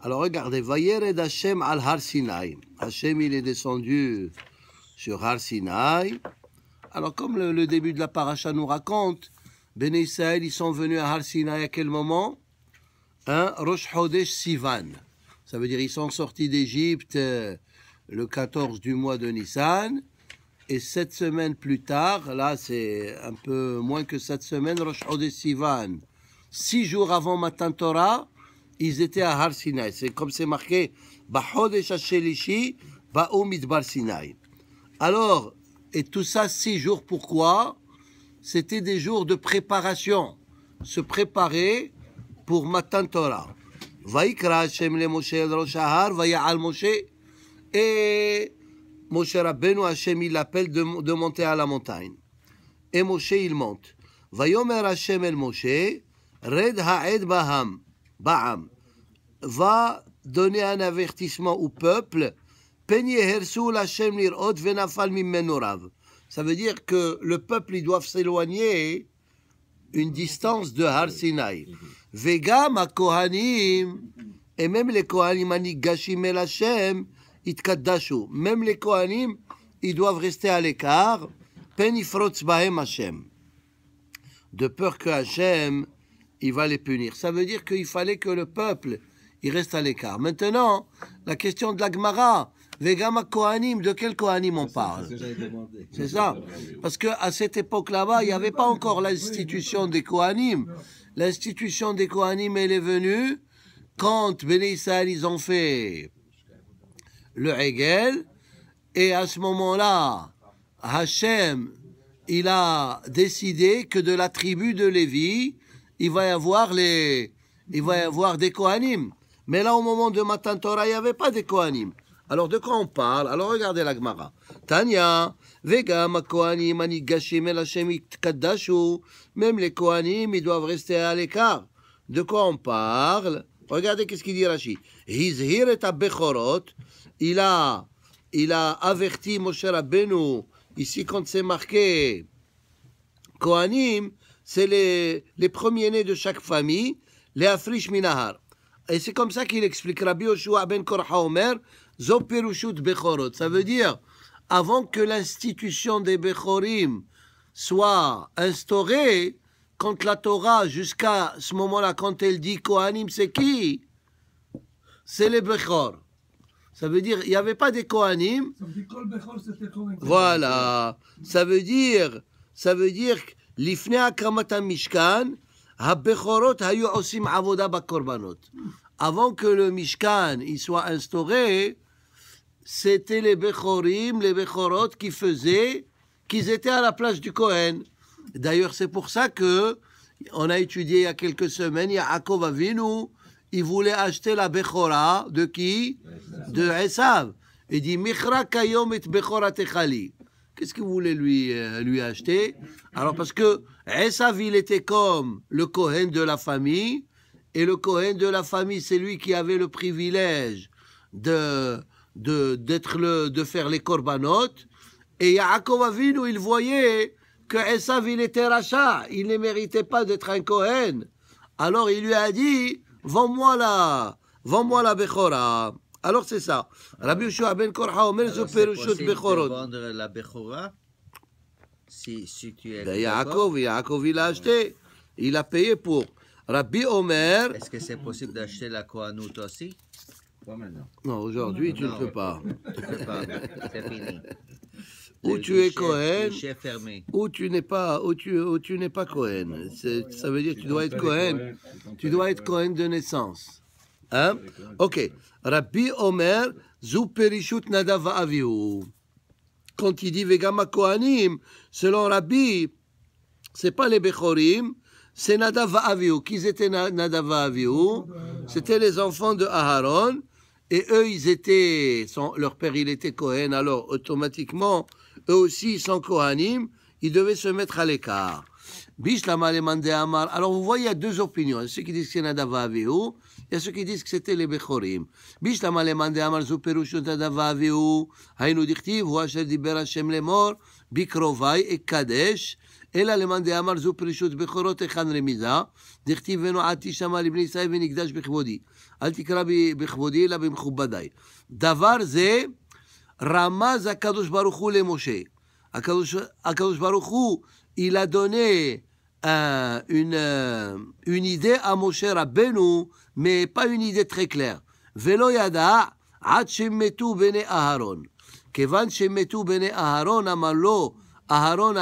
Alors regardez, Vayered Hashem al Har Sinai. Hashem, il est descendu sur Har Sinai. Alors comme le, début de la paracha nous raconte, Ben Israël, ils sont venus à Har Sinai à quel moment Un hein Rosh Hodesh Sivan. Ça veut dire ils sont sortis d'Égypte euh, le 14 du mois de Nissan. Et sept semaines plus tard, là c'est un peu moins que sept semaines, Rosh Hodesh Sivan. Six jours avant Matan Torah, ils étaient à Har Sinai. C'est comme c'est marqué, Alors, et tout ça, six jours, pourquoi C'était des jours de préparation, se préparer pour Matan Torah. Et Moshe Rabbeinu Hashem, il appelle de, de, monter à la montagne. Et Moshe, il monte. Vayomer Hashem el Moshe, Red Ha'ed Baham. Baam, va donner un avertissement au peuple. Ça veut dire que le peuple, ils doivent s'éloigner une distance de Har Sinai. Vegam Kohanim, et même les Kohanim, Gashim El Hashem, Itkadashu. Même les Kohanim, ils doivent rester à l'écart. Penifrotz Bahem Hashem. De peur que Hashem il va les punir. Ça veut dire qu'il fallait que le peuple, il reste à l'écart. Maintenant, la question de l'Agmara, Vegama Kohanim, de quel Kohanim on parle C'est ça. Parce qu'à cette époque-là-bas, il n'y avait pas encore l'institution des Kohanim. L'institution des Kohanim, elle est venue quand béni Israël, ils ont fait le Hegel. Et à ce moment-là, Hachem, il a décidé que de la tribu de Lévi, il va y avoir les, il va y avoir des Kohanim. Mais là, au moment de Matan Torah, il n'y avait pas de Kohanim. Alors, de quoi on parle Alors, regardez la Gemara. Tanya, Vegam, Kohanim, gashim El Hashem, Kadashu. Même les Kohanim, ils doivent rester à l'écart. De quoi on parle Regardez qu'est-ce qu'il dit Rashi. Il a, il a averti Moshe Rabbeinu. Ici, quand c'est marqué Kohanim, c'est les, les premiers-nés de chaque famille, les Afrish Minahar. Et c'est comme ça qu'il explique Rabbi Yoshua ben Korha Omer, Zopirushut Bechorot. Ça veut dire, avant que l'institution des Bechorim soit instaurée, quand la Torah, jusqu'à ce moment-là, quand elle dit Kohanim, c'est qui C'est les Bechor. Ça veut dire, il n'y avait pas des Kohanim. Voilà. Ça veut dire, ça veut dire que לפני הקמת המשכן, הבכורות היו עושים les Avant que le Mishkan y soit instauré, c'était les Bechorim, les Bechorot qui faisaient, qu'ils étaient à la place du Kohen. D'ailleurs, c'est pour ça que on a étudié il y a quelques semaines, Yaakov Avinu, il voulait acheter la Bechora de qui De Esav. Il dit, Michra Kayom et Qu'est-ce que vous voulez lui, euh, lui acheter Alors, parce que Esav, eh, il était comme le Cohen de la famille, et le Cohen de la famille, c'est lui qui avait le privilège de, de, d'être le, de faire les corbanotes. Et Yaakov où il voyait que Esav, eh, il était rachat, il ne méritait pas d'être un Cohen. Alors, il lui a dit, vends-moi la, vends-moi la Bechora. Alors c'est ça. Rabbi Yeshua Ben Korha Omer Zoperushut Bechorot. vendre la Bechora si, si tu es. Ben, Yaakov, Yaakov, il a acheté. Il a payé pour. Rabbi Omer. Est-ce que c'est possible d'acheter la toi aussi Non, aujourd'hui, tu ne peux pas. C'est Ou tu es Cohen, ou tu n'es pas, ou tu, tu n'es pas Cohen. Ça veut dire que tu dois être Cohen. Tu dois être Cohen de naissance. Hein? Ok. Rabbi Omer, Perishut Nadav Avihu. Quand il dit Vegama Kohanim, selon Rabbi, c'est pas les Bechorim, c'est Nadav Avihu. Qui étaient Nadav Avihu C'était les enfants de Aharon. Et eux, ils étaient, leur père, il était Kohen. Alors, automatiquement, eux aussi, ils sont Kohanim. Ils devaient se mettre à l'écart. Bishlama le demande Amar. Alors vous voyez, il y a deux opinions. Il y a ceux qui disent que c'est Nadava Avihu, il y a ceux qui disent que c'était les Bechorim. Bishlama le demande Amar Zuperushot Nadava Avihu, Hainu Dichtiv, Huasher Diber Hashem Lemor, Bikrovai et Kadesh. אלא למאן דאמר זו פרישות בכורות היכן רמיזה, דכתיב ונועדתי שמה לבני ישראל ונקדש בכבודי. אל תקרא בכבודי אלא במכובדי. דבר זה רמז הקדוש ברוך הוא למשה. הקדוש, הקדוש ברוך הוא אילדוני Euh, une, euh, une idée à cher Rabbeinu, mais pas une idée très claire. Velo yada עד Aharon. bene אהרון. כיוון שמתו בני Aaron amalo Aaron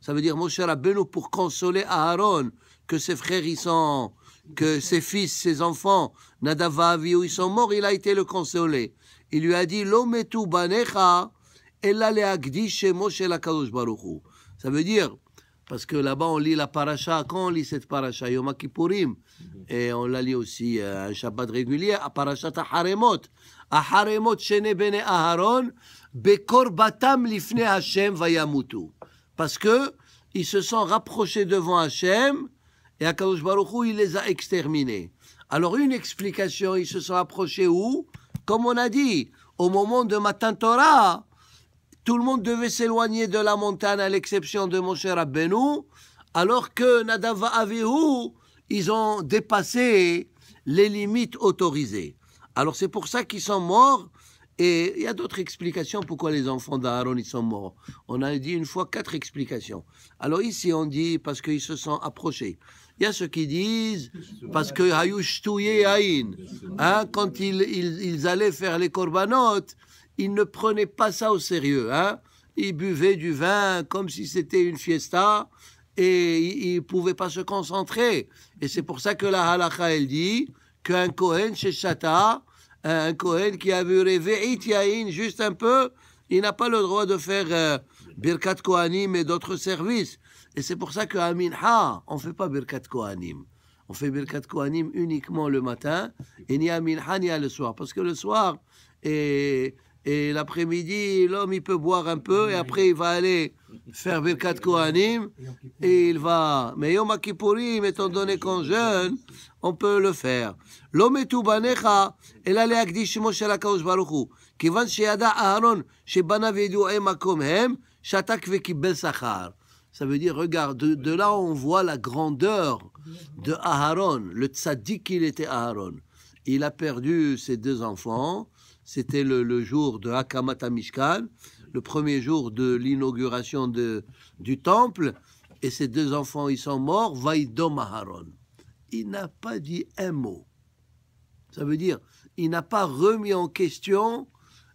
ça veut dire cher Rabbeinu pour consoler Aaron, que ses frères y sont, que ses fils, ses enfants, Nadava, Aviou, ils sont morts, il a été le consoler. Il lui a dit, Lometu banecha, ella le akdish Moshe la Baruchu. Ça veut dire, parce que là-bas, on lit la paracha. Quand on lit cette paracha, Yom Kippourim, mhm. et on la lit aussi euh, un Shabbat régulier, à haremot, Aharemot. Aharemot Shene Bene Aharon, Bekor Batam Lifne Hashem Vayamutu. Parce que ils se sont rapprochés devant Hachem, et à Kadosh Hu, il les a exterminés. Alors, une explication, ils se sont rapprochés où Comme on a dit, au moment de Matan Torah, tout le monde devait s'éloigner de la montagne à l'exception de mon cher Rabbeinu, alors que Nadav Avihu, ils ont dépassé les limites autorisées. Alors c'est pour ça qu'ils sont morts. Et il y a d'autres explications pourquoi les enfants d'Aaron ils sont morts. On a dit une fois quatre explications. Alors ici on dit parce qu'ils se sont approchés. Il y a ceux qui disent parce que Hayush Touye Aïn, hein, quand ils, ils, allaient faire les corbanotes, il ne prenait pas ça au sérieux. Hein Il buvait du vin comme si c'était une fiesta et il ne pas se concentrer. Et c'est pour ça que la halakha, elle dit qu'un Kohen chez Shata, un Kohen qui a vu rêver juste un peu, il n'a pas le droit de faire euh, Birkat Kohanim et d'autres services. Et c'est pour ça qu'à ha, on ne fait pas Birkat Kohanim. On fait Birkat Kohanim uniquement le matin, et ni à Aminha ni à le soir. Parce que le soir, et et l'après-midi, l'homme, il peut boire un peu, et après, il va aller faire Birkat Kohanim, et il va... Mais Yom Kippourim, étant donné qu'on jeûne, on peut le faire. L'homme est tout banecha, et là, להקדישמו של הקדוש ברוך הוא. כיוון שידע אהרון שבניו hem ben Ça veut dire, regarde, de, là on voit la grandeur de Aharon, le tzadik, qu'il était Aharon. Il a perdu ses deux enfants, c'était le, jour de Hakamata Mishkan, le premier jour de l'inauguration du temple. Et ses deux enfants, ils sont morts. Vaidom Aharon. Il n'a pas dit un mot. Ça veut dire, il n'a pas remis en question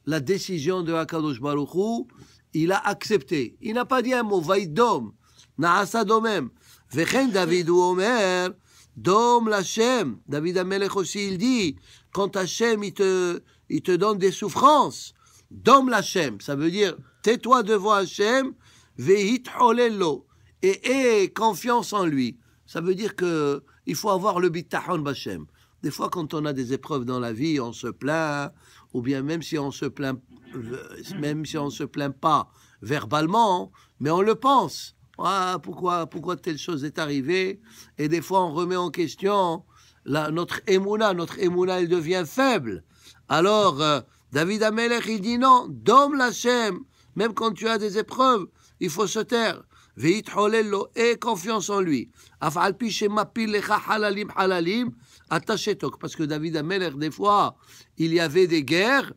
la décision de Hakadosh Baruchou, Il a accepté. Il n'a pas dit un mot. Vaidom. Naasa domem. Vechen David ou Omer. Dom Lachem. David Amelech aussi, il dit, quand Hachem, il te, il te donne des souffrances. Dom l'Hachem, ça veut dire tais-toi devant Hachem, vehit holello, et aie confiance en lui. Ça veut dire que il faut avoir le bitahon b'Hachem. Des fois, quand on a des épreuves dans la vie, on se plaint, ou bien même si on se plaint, euh, même si on se plaint pas verbalement, mais on le pense. Ah, pourquoi, pourquoi telle chose est arrivée Et des fois, on remet en question la, notre émouna. Notre émouna, elle devient faible. Alors, euh, David Amelech, il dit non, dom l'Hachem, même quand tu as des épreuves, il faut se taire. Veit holello, et confiance en lui. halalim halalim, Parce que David Amelech, des fois, il y avait des guerres,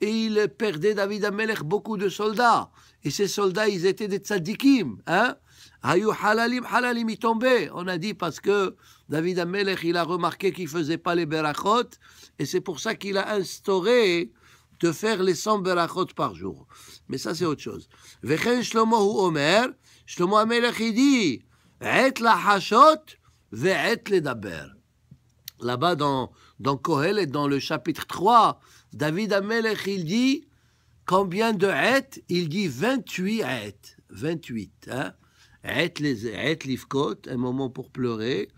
et il perdait David Amelech beaucoup de soldats. Et ces soldats, ils étaient des tzadikim, hein Ayou halalim halalim y On a dit parce que David Amelech, il a remarqué qu'il faisait pas les berachot, et c'est pour ça qu'il a instauré de faire les 100 berachot par jour. Mais ça, c'est autre chose. Vechen Shlomo hu omer, Shlomo Amelech, il dit, et la hachot, le daber. Là-bas, dans, dans Kohel et dans le chapitre 3, David Amelech, il dit, combien de et Il dit 28 et 28, hein un moment pour pleurer,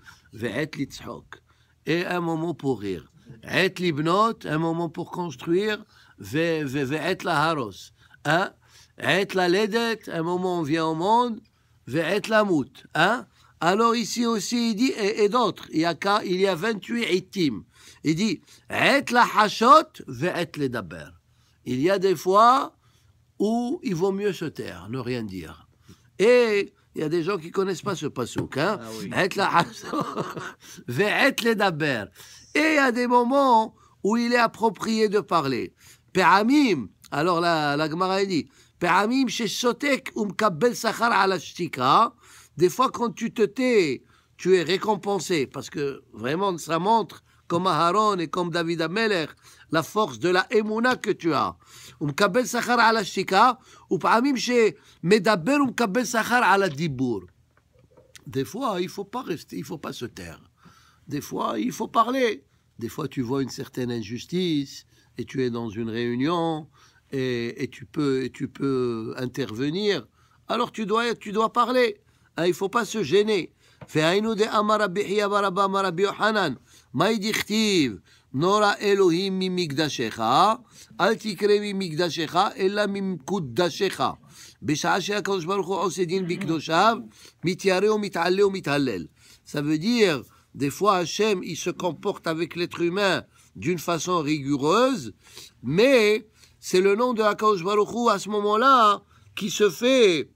et un moment pour rire. un moment pour construire, la haros. Hein? être la ledet, un moment on vient au monde, la mout. Hein? Alors ici aussi, il dit, et, d'autres, il y, a, il y a 28 items. Il dit, la hachot, les daber. Il y a des fois où il vaut mieux se taire, ne rien dire. Et il y a des gens qui connaissent pas ce pasouk. Hein Et il y a des moments où il est approprié de parler. Pe'amim, alors la, la Gemara dit, Pe'amim chez Sotek um Bel sachar ala Des fois, quand tu te tais, tu es récompensé. Parce que vraiment, ça montre, comme Aaron et comme David meller la force de la émouna que tu as. Des fois, il faut pas rester, il faut pas se taire. Des fois, il faut parler. Des fois, tu vois une certaine injustice et tu es dans une réunion et, tu peux tu peux intervenir. Alors tu dois tu dois parler. Il hein, il faut pas se gêner. فهينو دي أمر Nora Elohim mimigdashecha, al tikre mimigdashecha, ella mimkudashecha. בשעה שהקדוש ברוך הוא עושה דין בקדושיו, מתיירא ומתעלה ומתהלל. Ça veut dire, des fois Hachem, il se comporte avec l'être humain d'une façon rigoureuse, mais c'est le nom de Baruch Baruchou à ce moment-là qui se fait,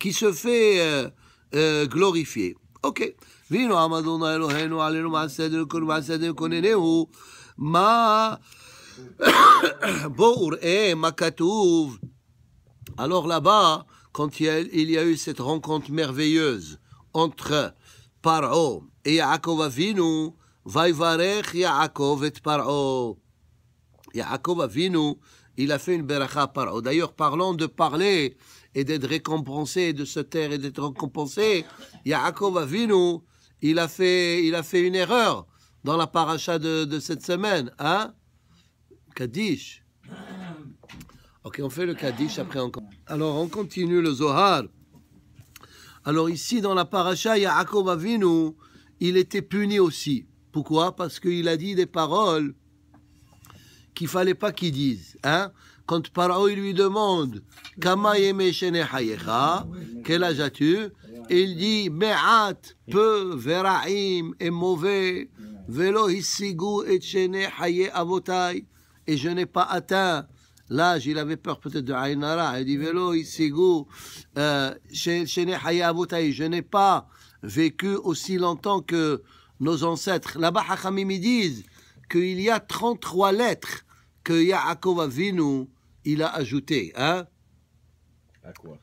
qui se fait euh, euh glorifier. Ok. Vino Amadona Elohenu, Alenu Maaseder, Kun Maaseder, Kuneneu. Ma. Bour et Makatouv. Alors là-bas, quand il y a eu cette rencontre merveilleuse entre Paro et Yaakov Avinu, Vaivarech Yaakov et Paro. Yaakov Avinu, il a fait une beracha Paro. D'ailleurs, parlons de parler et d'être récompensé, de se taire et d'être récompensé. Yaakov Avinu, il a fait, il a fait une erreur dans la paracha de, de cette semaine, hein Kaddish. Ok, on fait le Kaddish après encore. Alors, on continue le Zohar. Alors ici, dans la paracha, Yaakov Avinu, il était puni aussi. Pourquoi Parce qu'il a dit des paroles qu'il fallait pas qu'il dise. Hein quand Parao lui demande quel âge as-tu Il dit Me'at, peu, Veraim est mauvais, Velo hissigu et haye avotai, et je n'ai pas atteint. L'âge, il avait peur peut-être de Aïnara. Il dit Velo hissigu euh, haye avotai, je n'ai pas vécu aussi longtemps que nos ancêtres. Là-bas, Hachamim, ils disent qu'il y a 33 lettres que Yaakov nous il a ajouté hein À quoi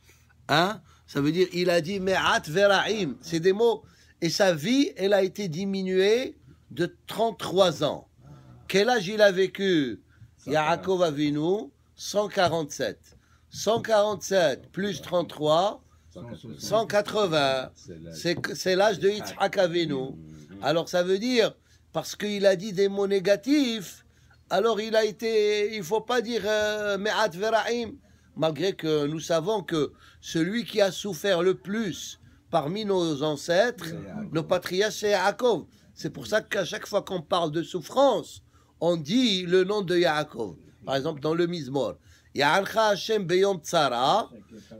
Hein Ça veut dire, il a dit mais at veraim. C'est des mots. Et sa vie, elle a été diminuée de 33 ans. Quel âge il a vécu Yaakov Avinu, 147. 147 plus 33, 180. C'est l'âge de Yitzhak Avinu. Mm. Alors ça veut dire, parce qu'il a dit des mots négatifs, alors il a été, il faut pas dire euh, Me'at Vera'im, malgré que nous savons que celui qui a souffert le plus parmi nos ancêtres, nos patriarches, c'est Yaakov. C'est pour ça qu'à chaque fois qu'on parle de souffrance, on dit le nom de Yaakov. Par exemple, dans le Mizmor. Ya'ancha Hashem Beyom tzara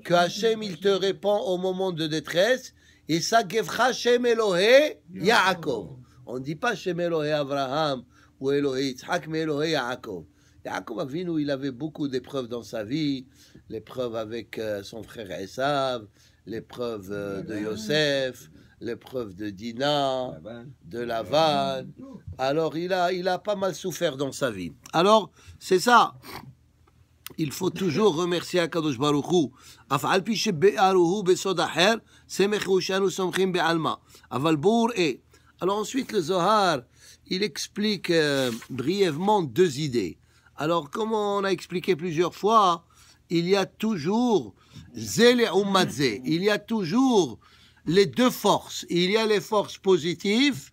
que Hashem il te répond au moment de détresse, et ça Shem Elohe Yaakov. On ne dit pas Shem Elohe Abraham, ou Elohé Yitzhak, mais Elohé Yaakov. Yaakov Avinu, il avait beaucoup d'épreuves dans sa vie, l'épreuve avec euh, son frère Esav, l'épreuve euh, de Yosef, l'épreuve de Dina, de Lavan. Alors, il a, il a pas mal souffert dans sa vie. Alors, c'est ça. Il faut toujours remercier Akadosh Baruch Hu. Af'al pi be'alma. Aval et. Alors ensuite, le Zohar, il explique euh, brièvement deux idées. Alors, comme on a expliqué plusieurs fois, il y a toujours zéle et Il y a toujours les deux forces. Il y a les forces positives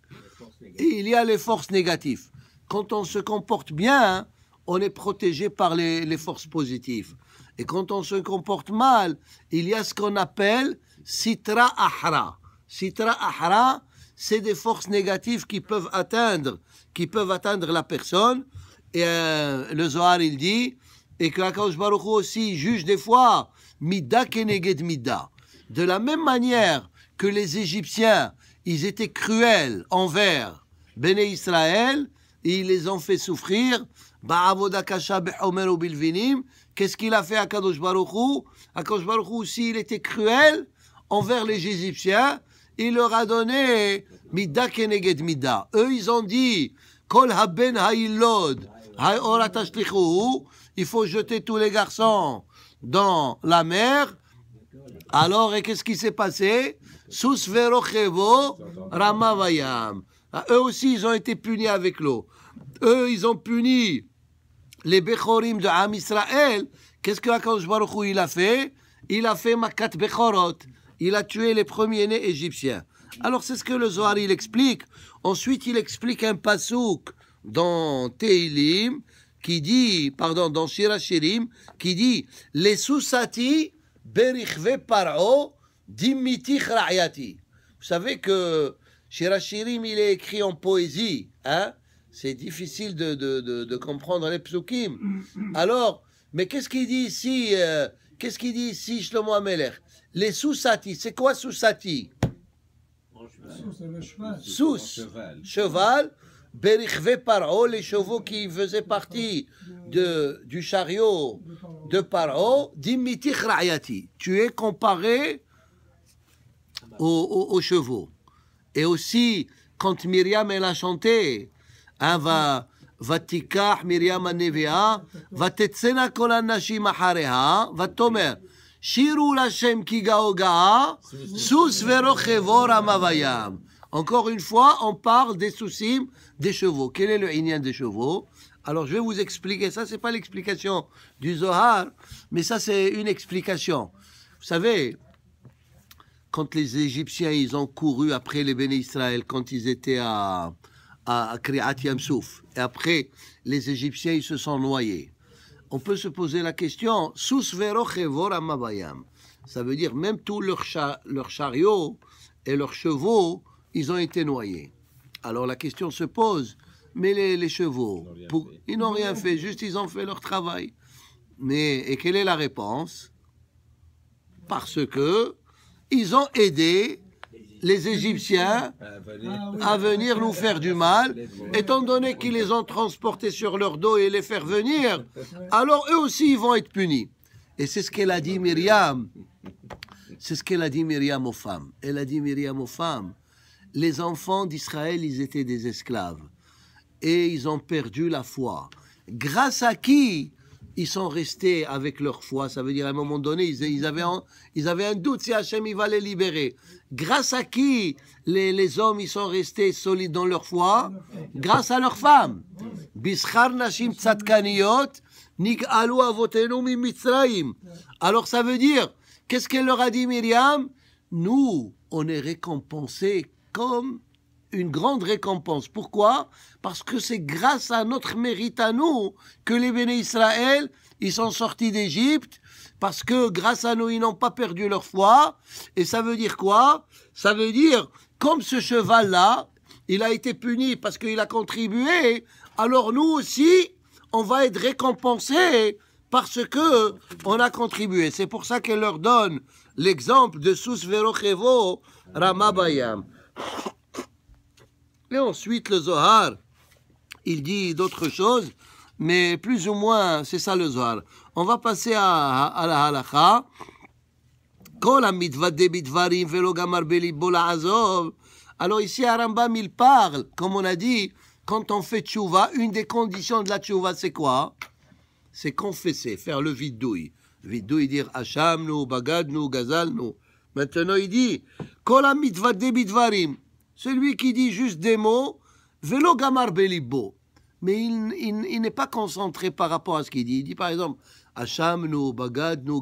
et il y a les forces négatives. Quand on se comporte bien, hein, on est protégé par les, forces positives. Et quand on se comporte mal, il y a ce qu'on appelle sitra ahra. Sitra ahra, c'est des forces négatives qui peuvent atteindre, qui peuvent atteindre la personne. Et euh, le Zohar, il dit, et que Akash Baruch aussi juge des fois, Mida keneged Mida. De la même manière que les Égyptiens, ils étaient cruels envers Béné Israël, ils les ont fait souffrir. Qu'est-ce qu'il a fait à Kadosh Baruch Hu Akadosh aussi, il était cruel envers les Égyptiens il leur a donné Mida Keneged Mida. Eux, ils ont dit Kol il faut jeter tous les garçons dans la mer. Alors, et qu'est-ce qui s'est passé Sous Verochevo, Ramavayam. Ah, eux aussi, ils ont été punis avec l'eau. Eux, ils ont puni les Bechorim de Am Israël. Qu'est-ce que HaKadosh Baruch il a fait Il a fait Makat Bechorot il a tué les premiers-nés égyptiens. Alors c'est ce que le Zohar il explique. Ensuite, il explique un pasouk dans Teilim qui dit, pardon, dans Shirachirim, qui dit Les sousati berichve paro dimiti rayati. Vous savez que Shirachirim, il est écrit en poésie. Hein c'est difficile de, comprendre les psukim. Mm, mm. Alors, mais qu'est-ce qu'il dit ici euh, Qu'est-ce qu'il dit ici, Shlomo Amelech les Soussati. C'est quoi Soussati Sous, cheval. cheval. Berichve Paro, les chevaux qui faisaient partie de, du chariot de Paro, Dimiti Rayati. Tu es comparé aux, chevaux. Et aussi, quand Myriam, elle a chanté, hein, va. ותיקח vatetsena הנביאה, ותצאנה כל Nashi Vatomer. Shiru sus Encore une fois, on parle des soucis des chevaux. Quel est le Inyan des chevaux Alors, je vais vous expliquer. Ça, c'est pas l'explication du Zohar, mais ça, c'est une explication. Vous savez, quand les Égyptiens, ils ont couru après les bénis Israël, quand ils étaient à, à, à Kriat Yamsouf, et après, les Égyptiens, ils se sont noyés on peut se poser la question sous Ça veut dire même tous leurs chariots et leurs chevaux, ils ont été noyés. Alors la question se pose mais les, chevaux, ils n'ont rien, fait, juste ils ont fait leur travail. Mais et quelle est la réponse Parce que ils ont aidé les Égyptiens à venir nous faire du mal, étant donné qu'ils les ont transportés sur leur dos et les faire venir, alors eux aussi ils vont être punis. Et c'est ce qu'elle a dit Myriam. C'est ce qu'elle a dit Myriam aux femmes. Elle a dit Myriam aux femmes, les enfants d'Israël, ils étaient des esclaves. Et ils ont perdu la foi. Grâce à qui ils sont restés avec leur foi. Ça veut dire à un moment donné, ils, avaient, un, ils avaient un doute si Hachem il va les libérer. Grâce à qui les, hommes ils sont restés solides dans leur foi Grâce à leurs femmes. Nashim Alors ça veut dire, qu'est-ce qu'elle leur a dit Myriam Nous, on est récompensés comme une grande récompense. Pourquoi Parce que c'est grâce à notre mérite à nous que les béné Israël, ils sont sortis d'Égypte, parce que grâce à nous, ils n'ont pas perdu leur foi. Et ça veut dire quoi Ça veut dire, comme ce cheval-là, il a été puni parce qu'il a contribué, alors nous aussi, on va être récompensés parce que on a contribué. C'est pour ça qu'elle leur donne l'exemple de Sous Verochevo Ramabayam. Et ensuite, le Zohar, il dit d'autres choses, mais plus ou moins, c'est ça le Zohar. On va passer à, la halakha. Alors ici, Arambam, il parle, comme on a dit, quand on fait tchouva, une des conditions de la tchouva, c'est quoi C'est confesser, faire le vidouille. Vidouille, dire Hacham, nous, Bagad, nous, Gazal, nous. Maintenant, il dit, mitvade celui qui dit juste des mots, Velo Gamar Belibo. Mais il, n'est pas concentré par rapport à ce qu'il dit. Il dit par exemple, nous Bagadnu,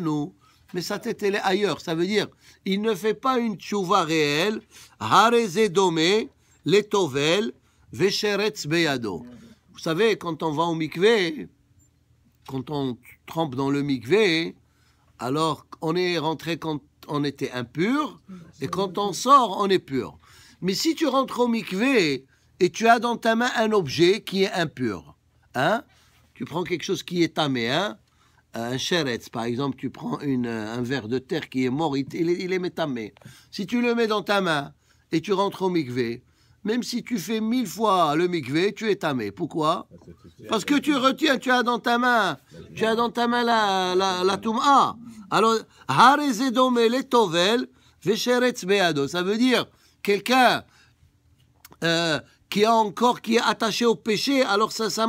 nous Mais sa tête, elle est ailleurs. Ça veut dire, il ne fait pas une tchouva réelle. Letovel, vecheretz Beyado. Vous savez, quand on va au mikvé, quand on trempe dans le mikvé, alors on est rentré quand on était impur, et quand on sort, on est pur. Mais si tu rentres au mikvé et tu as dans ta main un objet qui est impur, hein, tu prends quelque chose qui est tamé, hein, un sheretz par exemple, tu prends euh, un verre de terre qui est mort, il, est métamé. Si tu le mets dans ta main et tu rentres au mikvé, même si tu fais mille fois le mikvé, tu es tamé. Pourquoi ah, Parce que tu retiens, tu as dans ta main, tu as dans ta main la, la, la Alors, ça veut dire, quelqu'un euh, qui est encore qui est attaché au péché, alors ça, ça